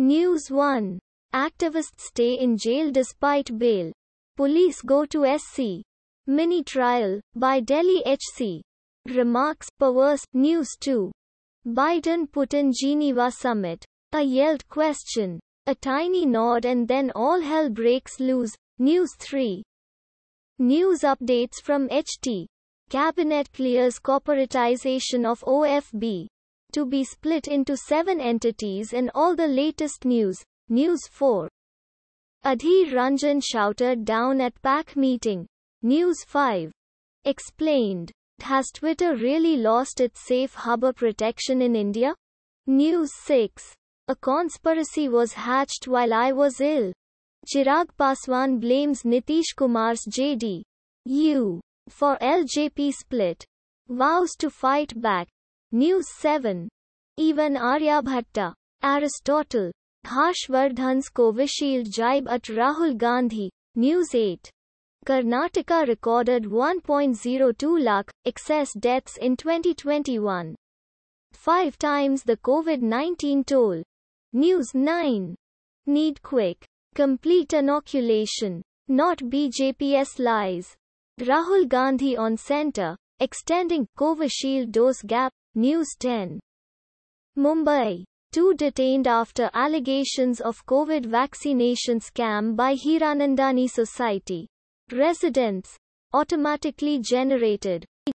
News 1. Activists stay in jail despite bail. Police go to SC. Mini trial by Delhi HC. Remarks perverse. News 2. Biden Putin Geneva summit. A yelled question. A tiny nod and then all hell breaks loose. News 3. News updates from HT. Cabinet clears corporatization of OFB to be split into seven entities in all the latest news. News 4. Adhir Ranjan shouted down at PAC meeting. News 5. Explained. Has Twitter really lost its safe harbor protection in India? News 6. A conspiracy was hatched while I was ill. Chirag Paswan blames Nitish Kumar's JD. U. For LJP split. Vows to fight back. News 7. Even Aryabhatta, Aristotle, Harshvardhan's Covishield jibe at Rahul Gandhi. News 8. Karnataka recorded 1.02 lakh excess deaths in 2021. Five times the COVID 19 toll. News 9. Need quick. Complete inoculation. Not BJP's lies. Rahul Gandhi on center, extending Covishield dose gap News 10. Mumbai. Two detained after allegations of COVID vaccination scam by Hiranandani Society. Residents. Automatically generated.